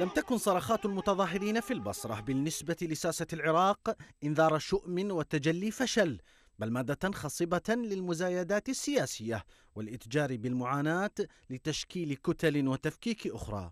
لم تكن صرخات المتظاهرين في البصرة بالنسبة لساسة العراق إنذار شؤم وتجلي فشل بل مادة خصبة للمزايدات السياسية والإتجار بالمعاناة لتشكيل كتل وتفكيك أخرى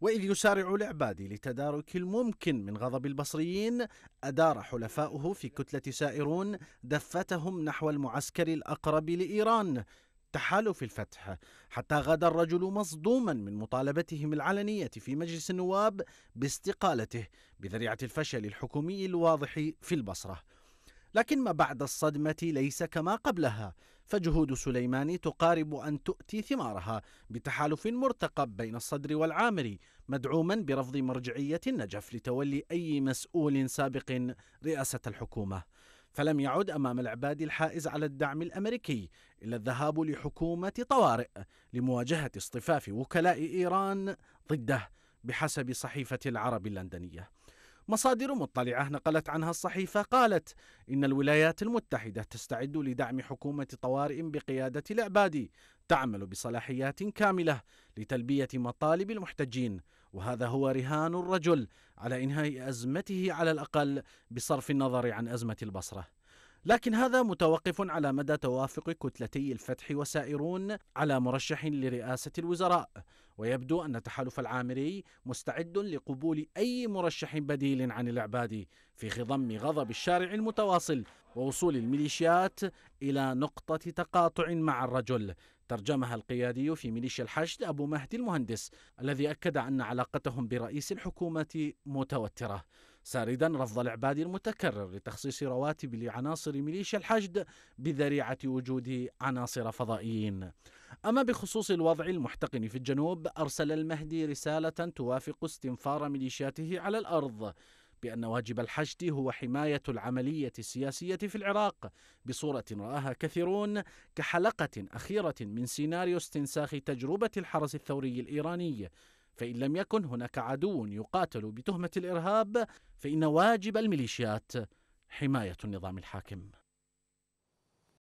وإذ يسارع العبادي لتدارك الممكن من غضب البصريين أدار حلفاؤه في كتلة سائرون دفتهم نحو المعسكر الأقرب لإيران تحالف الفتح حتى غدا الرجل مصدوما من مطالبتهم العلنية في مجلس النواب باستقالته بذريعة الفشل الحكومي الواضح في البصرة لكن ما بعد الصدمة ليس كما قبلها فجهود سليماني تقارب أن تؤتي ثمارها بتحالف مرتقب بين الصدر والعامري مدعوما برفض مرجعية النجف لتولي أي مسؤول سابق رئاسة الحكومة فلم يعد أمام العبادي الحائز على الدعم الأمريكي إلا الذهاب لحكومة طوارئ لمواجهة اصطفاف وكلاء إيران ضده بحسب صحيفة العرب اللندنية مصادر مطلعة نقلت عنها الصحيفة قالت إن الولايات المتحدة تستعد لدعم حكومة طوارئ بقيادة العبادي تعمل بصلاحيات كاملة لتلبية مطالب المحتجين وهذا هو رهان الرجل على انهاء ازمته على الاقل بصرف النظر عن ازمه البصره لكن هذا متوقف على مدى توافق كتلتي الفتح وسائرون على مرشح لرئاسه الوزراء ويبدو أن تحالف العامري مستعد لقبول أي مرشح بديل عن العبادي في خضم غضب الشارع المتواصل ووصول الميليشيات إلى نقطة تقاطع مع الرجل ترجمها القيادي في ميليشيا الحشد أبو مهدي المهندس الذي أكد أن علاقتهم برئيس الحكومة متوترة ساردا رفض العبادي المتكرر لتخصيص رواتب لعناصر ميليشيا الحشد بذريعة وجود عناصر فضائيين أما بخصوص الوضع المحتقن في الجنوب أرسل المهدي رسالة توافق استنفار ميليشياته على الأرض بأن واجب الحشد هو حماية العملية السياسية في العراق بصورة رآها كثيرون كحلقة أخيرة من سيناريو استنساخ تجربة الحرس الثوري الإيراني فإن لم يكن هناك عدو يقاتل بتهمة الإرهاب فإن واجب الميليشيات حماية النظام الحاكم